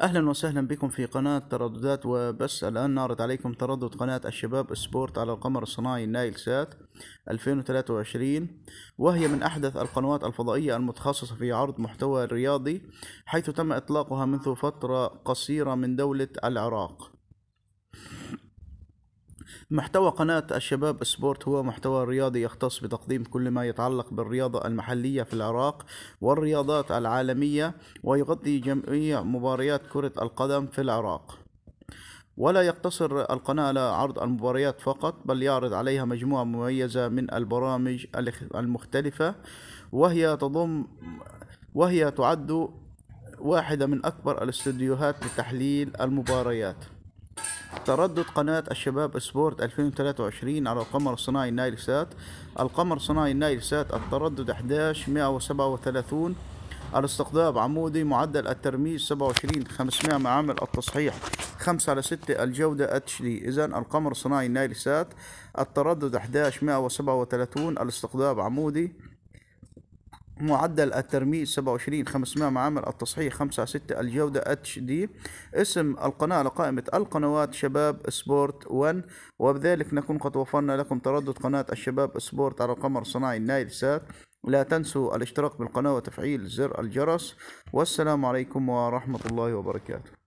اهلا وسهلا بكم في قناة ترددات وبس الان نعرض عليكم تردد قناة الشباب سبورت على القمر الصناعي نايل سات 2023 وهي من احدث القنوات الفضائية المتخصصة في عرض محتوى رياضي حيث تم اطلاقها منذ فترة قصيرة من دولة العراق محتوى قناة الشباب سبورت هو محتوى رياضي يختص بتقديم كل ما يتعلق بالرياضة المحلية في العراق والرياضات العالمية ويغطي جميع مباريات كرة القدم في العراق ولا يقتصر القناة على عرض المباريات فقط بل يعرض عليها مجموعة مميزة من البرامج المختلفة وهي تضم وهي تعد واحدة من أكبر الاستديوهات لتحليل المباريات تردد قناة الشباب سبورت 2023 على القمر الصناعي نايل سات القمر الصناعي نايل سات التردد 11 137 الاستقطاب عمودي معدل الترميز 27 500 معامل التصحيح 5 على 6 الجودة اتش دي اذا القمر الصناعي نايل سات التردد 11 137 الاستقطاب عمودي معدل الترميز 27 500 معامل التصحيح 5 6 الجودة اتش دي اسم القناة على قائمة القنوات شباب سبورت 1 وبذلك نكون قد وفرنا لكم تردد قناة الشباب سبورت على القمر الصناعي النايل سات لا تنسوا الاشتراك بالقناة وتفعيل زر الجرس والسلام عليكم ورحمة الله وبركاته